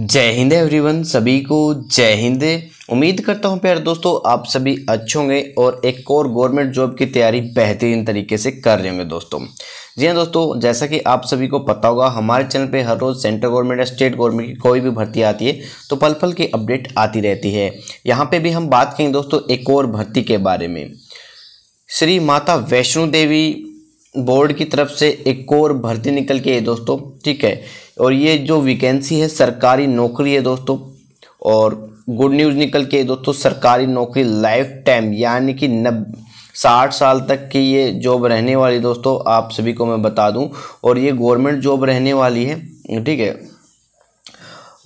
जय हिंद एवरीवन सभी को जय हिंद उम्मीद करता हूं प्यार दोस्तों आप सभी अच्छे होंगे और एक और गवर्नमेंट जॉब की तैयारी बेहतरीन तरीके से कर रहे होंगे दोस्तों जी हाँ दोस्तों जैसा कि आप सभी को पता होगा हमारे चैनल पे हर रोज़ सेंट्रल गवर्नमेंट या स्टेट गवर्नमेंट की कोई भी भर्ती आती है तो पल पल की अपडेट आती रहती है यहाँ पर भी हम बात करेंगे दोस्तों एक और भर्ती के बारे में श्री माता वैष्णो देवी बोर्ड की तरफ से एक और भर्ती निकल के है दोस्तों ठीक है और ये जो वैकेंसी है सरकारी नौकरी है दोस्तों और गुड न्यूज़ निकल के दोस्तों सरकारी नौकरी लाइफ टाइम यानी कि नब साठ साल तक की ये जॉब रहने वाली दोस्तों आप सभी को मैं बता दूं और ये गवर्नमेंट जॉब रहने वाली है ठीक है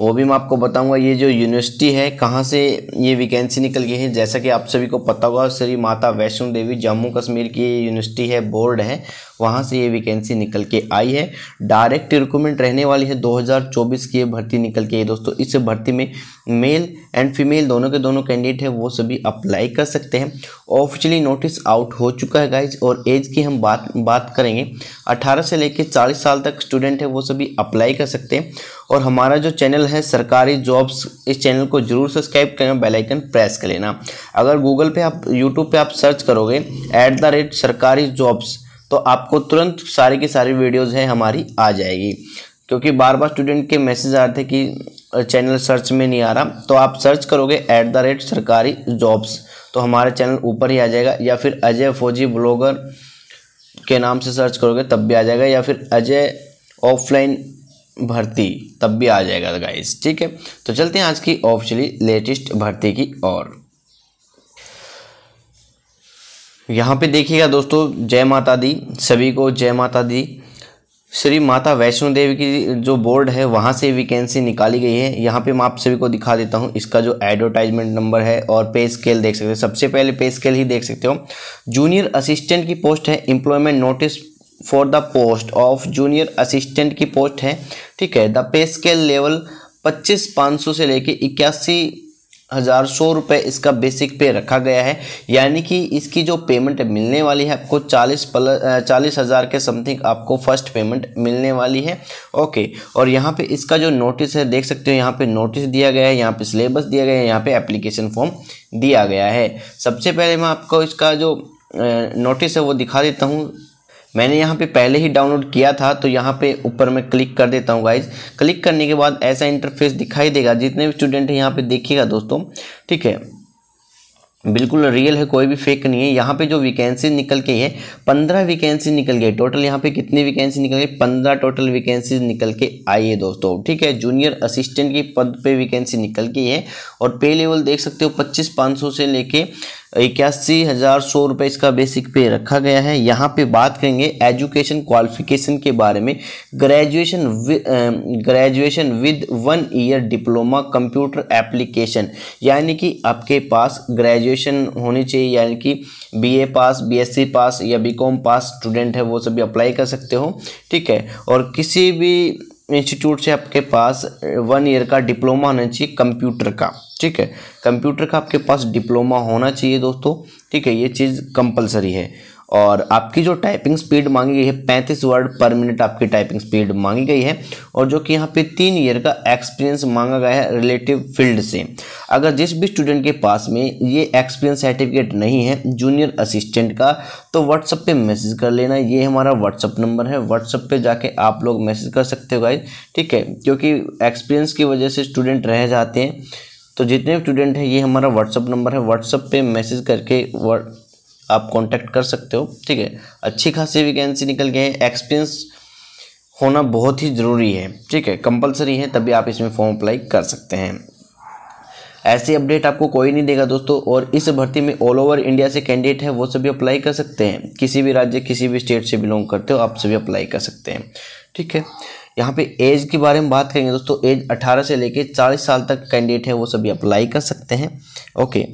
वो भी मैं आपको बताऊंगा ये जो यूनिवर्सिटी है कहाँ से ये वैकेंसी निकल गई है जैसा कि आप सभी को पता होगा श्री माता वैष्णो देवी जम्मू कश्मीर की यूनिवर्सिटी है बोर्ड है वहाँ से ये वैकेंसी निकल के आई है डायरेक्ट रिक्रूटमेंट रहने वाली है 2024 की ये भर्ती निकल के आई दोस्तों इस भर्ती में मेल एंड फीमेल दोनों के दोनों कैंडिडेट हैं वो सभी अप्लाई कर सकते हैं ऑफिशियली नोटिस आउट हो चुका है गाइज और एज की हम बात बात करेंगे अट्ठारह से लेकर चालीस साल तक स्टूडेंट है वो सभी अप्लाई कर सकते हैं और हमारा जो चैनल है सरकारी जॉब्स इस चैनल को जरूर सब्सक्राइब करें बेल आइकन प्रेस कर लेना अगर गूगल पे आप यूट्यूब पे आप सर्च करोगे ऐट द रेट सरकारी जॉब्स तो आपको तुरंत सारी की सारी वीडियोज़ हैं हमारी आ जाएगी क्योंकि बार बार स्टूडेंट के मैसेज आ रहे थे कि चैनल सर्च में नहीं आ रहा तो आप सर्च करोगे ऐट द रेट सरकारी जॉब्स तो हमारा चैनल ऊपर ही आ जाएगा या फिर अजय फौजी ब्लॉगर के नाम से सर्च करोगे तब भी आ जाएगा या फिर अजय ऑफलाइन भर्ती तब भी आ जाएगा गाइस ठीक है तो चलते हैं आज की ऑफिशियली लेटेस्ट भर्ती की और यहाँ पे देखिएगा दोस्तों जय माता दी सभी को जय माता दी श्री माता वैष्णो देवी की जो बोर्ड है वहाँ से वैकेंसी निकाली गई है यहाँ पे मैं आप सभी को दिखा देता हूँ इसका जो एडवर्टाइजमेंट नंबर है और पे स्केल देख सकते हो सबसे पहले पे स्केल ही देख सकते हो जूनियर असिस्टेंट की पोस्ट है employment notice for the post of junior assistant की पोस्ट है ठीक है द पे स्केल लेवल पच्चीस पाँच सौ से लेके इक्यासी हज़ार सौ रुपये इसका बेसिक पे रखा गया है यानी कि इसकी जो पेमेंट मिलने वाली है आपको चालीस प्लस चालीस हज़ार के समथिंग आपको फर्स्ट पेमेंट मिलने वाली है ओके और यहाँ पे इसका जो नोटिस है देख सकते हो यहाँ पे नोटिस दिया गया है यहाँ पे सिलेबस दिया गया है यहाँ पे एप्लीकेशन फॉर्म दिया गया है सबसे पहले मैं आपको इसका जो नोटिस है वो दिखा देता हूँ मैंने यहाँ पे पहले ही डाउनलोड किया था तो यहाँ पे ऊपर मैं क्लिक कर देता हूँ गाइज क्लिक करने के बाद ऐसा इंटरफेस दिखाई देगा जितने भी स्टूडेंट हैं यहाँ पे देखिएगा दोस्तों ठीक है बिल्कुल रियल है कोई भी फेक नहीं है यहाँ पे जो वैकेंसी निकल गई है पंद्रह वैकेंसी निकल गई टोटल यहाँ पे कितनी वैकेंसी निकल गई पंद्रह टोटल वैकेंसी निकल के आई है दोस्तों ठीक है जूनियर असिस्टेंट की पद पे वैकेंसी निकल गई है और पे लेवल देख सकते हो पच्चीस पाँच सौ से लेके इक्यासी हज़ार सौ रुपये इसका बेसिक पे रखा गया है यहाँ पे बात करेंगे एजुकेशन क्वालिफिकेशन के बारे में graduation graduation with one year diploma computer application यानी कि आपके पास ग्रेजुएशन होनी चाहिए यानी कि बीए पास बीएससी पास या बीकॉम पास स्टूडेंट है वो सभी अप्लाई कर सकते हो ठीक है और किसी भी इंस्टीट्यूट से आपके पास वन uh, ईयर का डिप्लोमा होना चाहिए कंप्यूटर का ठीक है कंप्यूटर का आपके पास डिप्लोमा होना चाहिए दोस्तों ठीक है ये चीज़ कंपलसरी है और आपकी जो टाइपिंग स्पीड मांगी गई है पैंतीस वर्ड पर मिनट आपकी टाइपिंग स्पीड मांगी गई है और जो कि यहाँ पे तीन ईयर का एक्सपीरियंस मांगा गया है रिलेटिव फील्ड से अगर जिस भी स्टूडेंट के पास में ये एक्सपीरियंस सर्टिफिकेट नहीं है जूनियर असिस्टेंट का तो व्हाट्सअप पे मैसेज कर लेना ये हमारा व्हाट्सअप नंबर है व्हाट्सअप पे जाके आप लोग मैसेज कर सकते हो गाई ठीक है क्योंकि एक्सपीरियंस की वजह से स्टूडेंट रह जाते हैं तो जितने स्टूडेंट हैं ये हमारा व्हाट्सअप नंबर है व्हाट्सअप पे मैसेज करके आप कांटेक्ट कर सकते हो ठीक है अच्छी खासी वैकेंसी निकल गए हैं एक्सपीरियंस होना बहुत ही ज़रूरी है ठीक है कंपलसरी है तभी आप इसमें फॉर्म अप्लाई कर सकते हैं ऐसी अपडेट आपको कोई नहीं देगा दोस्तों और इस भर्ती में ऑल ओवर इंडिया से कैंडिडेट है वो सभी अप्लाई कर सकते हैं किसी भी राज्य किसी भी स्टेट से बिलोंग करते हो आप सभी अप्लाई कर सकते हैं ठीक है यहाँ पे एज के बारे में बात करेंगे दोस्तों एज 18 से लेके 40 साल तक कैंडिडेट है वो सभी अप्लाई कर सकते हैं ओके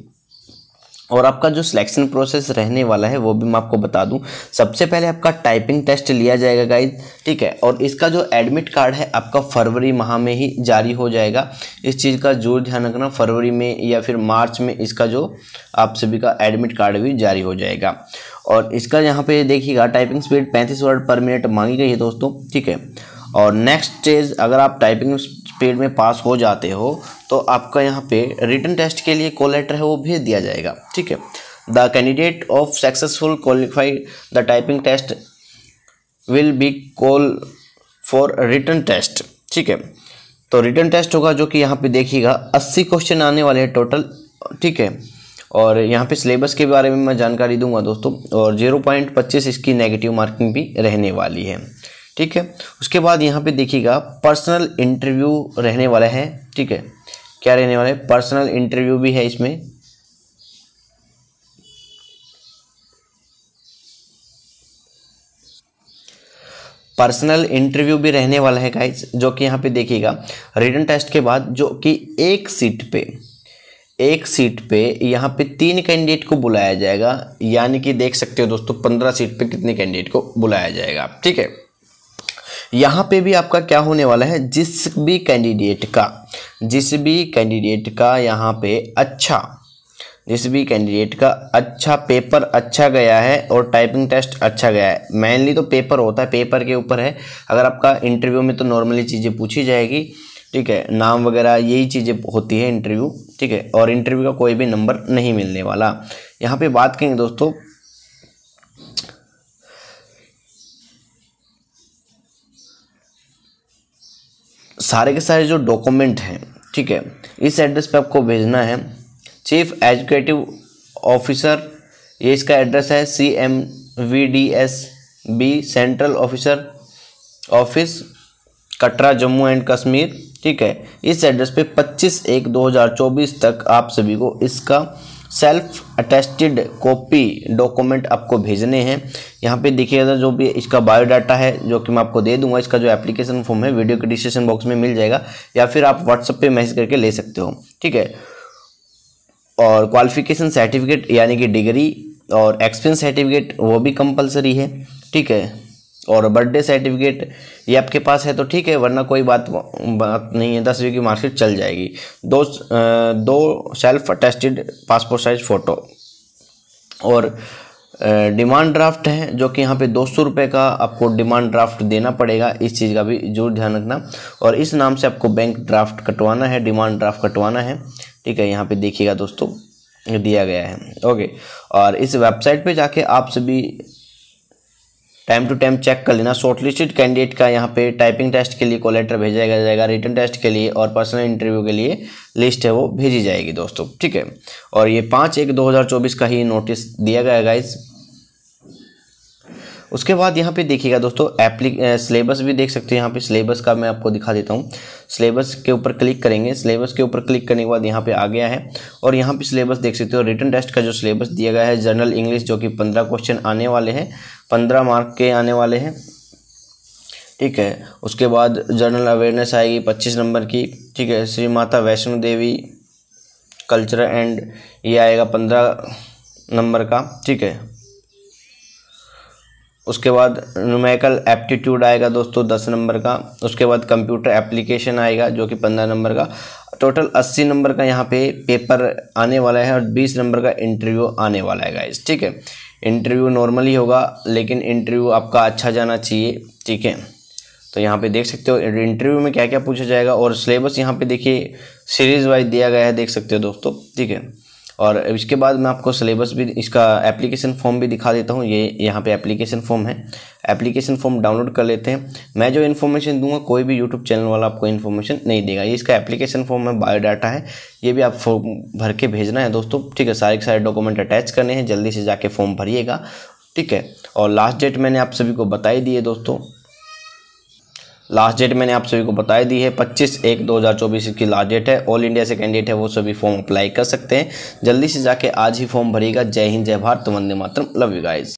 और आपका जो सिलेक्शन प्रोसेस रहने वाला है वो भी मैं आपको बता दूं सबसे पहले आपका टाइपिंग टेस्ट लिया जाएगा गाइज ठीक है और इसका जो एडमिट कार्ड है आपका फरवरी माह में ही जारी हो जाएगा इस चीज़ का जोर ध्यान रखना फरवरी में या फिर मार्च में इसका जो आप सभी का एडमिट कार्ड भी जारी हो जाएगा और इसका यहाँ पर देखिएगा टाइपिंग स्पीड पैंतीस वर्ड पर मिनट मांगी गई है दोस्तों ठीक है और नेक्स्ट स्टेज अगर आप टाइपिंग स्पीड में पास हो जाते हो तो आपका यहाँ पे रिटर्न टेस्ट के लिए कॉल लेटर है वो भेज दिया जाएगा ठीक है the candidate of successful qualified the typing test will be call for written test ठीक है तो रिटर्न टेस्ट होगा जो कि यहाँ पे देखिएगा अस्सी क्वेश्चन आने वाले हैं टोटल ठीक है और यहाँ पे सिलेबस के बारे में मैं जानकारी दूंगा दोस्तों और जीरो पॉइंट पच्चीस इसकी नेगेटिव मार्किंग भी रहने वाली है ठीक है उसके बाद यहाँ पे देखिएगा पर्सनल इंटरव्यू रहने वाला है ठीक है क्या रहने वाला है पर्सनल इंटरव्यू भी है इसमें पर्सनल इंटरव्यू भी रहने वाला है गाइज जो कि यहाँ पे देखिएगा रिटर्न टेस्ट के बाद जो कि एक सीट पे एक सीट पे यहाँ पे तीन कैंडिडेट को बुलाया जाएगा यानी कि देख सकते हो दोस्तों पंद्रह सीट पे कितने कैंडिडेट को बुलाया जाएगा ठीक है यहाँ पे भी आपका क्या होने वाला है जिस भी कैंडिडेट का जिस भी कैंडिडेट का यहाँ पे अच्छा जिस भी कैंडिडेट का अच्छा पेपर अच्छा गया है और टाइपिंग टेस्ट अच्छा गया है मेनली तो पेपर होता है पेपर के ऊपर है अगर आपका इंटरव्यू में तो नॉर्मली चीज़ें पूछी जाएगी ठीक है नाम वगैरह यही चीज़ें होती है इंटरव्यू ठीक है और इंटरव्यू का कोई भी नंबर नहीं मिलने वाला यहाँ पे बात करेंगे दोस्तों सारे के सारे जो डॉक्यूमेंट हैं ठीक है इस एड्रेस पे आपको भेजना है चीफ एजुकेटिव ऑफिसर ये इसका एड्रेस है C M V D S B central officer office Katra Jammu and Kashmir ठीक है इस एड्रेस पे 25 एक 2024 तक आप सभी को इसका सेल्फ अटेस्टेड कॉपी डॉक्यूमेंट आपको भेजने हैं यहाँ पे देखिएगा जो भी इसका बायोडाटा है जो कि मैं आपको दे दूंगा इसका जो एप्लीकेशन फॉर्म है वीडियो के डिस्क्रिप्शन बॉक्स में मिल जाएगा या फिर आप व्हाट्सअप पे मैसेज करके ले सकते हो ठीक है और क्वालिफिकेशन सर्टिफिकेट यानी कि डिग्री और एक्सपीरियंस सर्टिफिकेट वो भी कंपलसरी है ठीक है और बर्थडे सर्टिफिकेट ये आपके पास है तो ठीक है वरना कोई बात बात नहीं है दसवीं की मार्कशीट चल जाएगी दो दो self attested passport size photo और डिमांड ड्राफ्ट है जो कि यहाँ पे दो सौ रुपये का आपको डिमांड ड्राफ्ट देना पड़ेगा इस चीज़ का भी जरूर ध्यान रखना और इस नाम से आपको बैंक ड्राफ्ट कटवाना है डिमांड ड्राफ्ट कटवाना है ठीक है यहाँ पे देखिएगा दोस्तों दिया गया है ओके और इस वेबसाइट पे जाके आप सभी टाइम टू टाइम चेक कर लेना शॉर्टलिस्टेड कैंडिडेट का यहाँ पे टाइपिंग टेस्ट के लिए कॉलेटर भेजा जाएगा रिटर्न टेस्ट के लिए और पर्सनल इंटरव्यू के लिए लिस्ट है वो भेजी जाएगी दोस्तों ठीक है और ये पाँच एक 2024 का ही नोटिस दिया गया इस उसके बाद यहाँ पे देखिएगा दोस्तों एप्ली सिलेबस भी देख सकते हो यहाँ पे सिलेबस का मैं आपको दिखा देता हूँ सिलेबस के ऊपर क्लिक करेंगे सिलेबस के ऊपर क्लिक करने के बाद यहाँ पे आ गया है और यहाँ पे सिलेबस देख सकते हो रिटर्न टेस्ट का जो सिलेबस दिया गया है जनरल इंग्लिश जो कि पंद्रह क्वेश्चन आने वाले हैं पंद्रह मार्क के आने वाले हैं ठीक है उसके बाद जनरल अवेयरनेस आएगी पच्चीस नंबर की ठीक है श्री माता वैष्णो देवी कल्चर एंड ये आएगा पंद्रह नंबर का ठीक है उसके बाद न्यूमेरिकल एप्टीट्यूड आएगा दोस्तों दस नंबर का उसके बाद कंप्यूटर एप्लीकेशन आएगा जो कि पंद्रह नंबर का टोटल अस्सी नंबर का यहाँ पे पेपर आने वाला है और बीस नंबर का इंटरव्यू आने वाला है गाइज ठीक है इंटरव्यू नॉर्मली होगा लेकिन इंटरव्यू आपका अच्छा जाना चाहिए ठीक है तो यहाँ पे देख सकते हो इंटरव्यू में क्या क्या पूछा जाएगा और सिलेबस यहाँ पे देखिए सीरीज़ वाइज दिया गया है देख सकते हो दोस्तों ठीक है और इसके बाद मैं आपको सिलेबस भी इसका एप्लीकेशन फॉर्म भी दिखा देता हूँ ये यहाँ पे एप्लीकेशन फॉर्म है एप्लीकेशन फॉर्म डाउनलोड कर लेते हैं मैं जो इन्फॉर्मेशन दूंगा कोई भी यूट्यूब चैनल वाला आपको इन्फॉर्मेशन नहीं देगा ये इसका एप्लीकेशन फॉर्म है बायोडाटा है ये भी आप फॉर्म भर के भेजना है दोस्तों ठीक है सारे के सारे डॉक्यूमेंट अटैच करने हैं जल्दी से जाके फॉर्म भरिएगा ठीक है और लास्ट डेट मैंने आप सभी को बता ही दिए दोस्तों लास्ट डेट मैंने आप सभी को बताई दी है 25 एक 2024 इसकी लास्ट डेट है ऑल इंडिया से कैंडिडेट है वो सभी फॉर्म अप्लाई कर सकते हैं जल्दी से जाके आज ही फॉर्म भरेगा जय हिंद जय भारत वंदे मातरम लव यू गाइज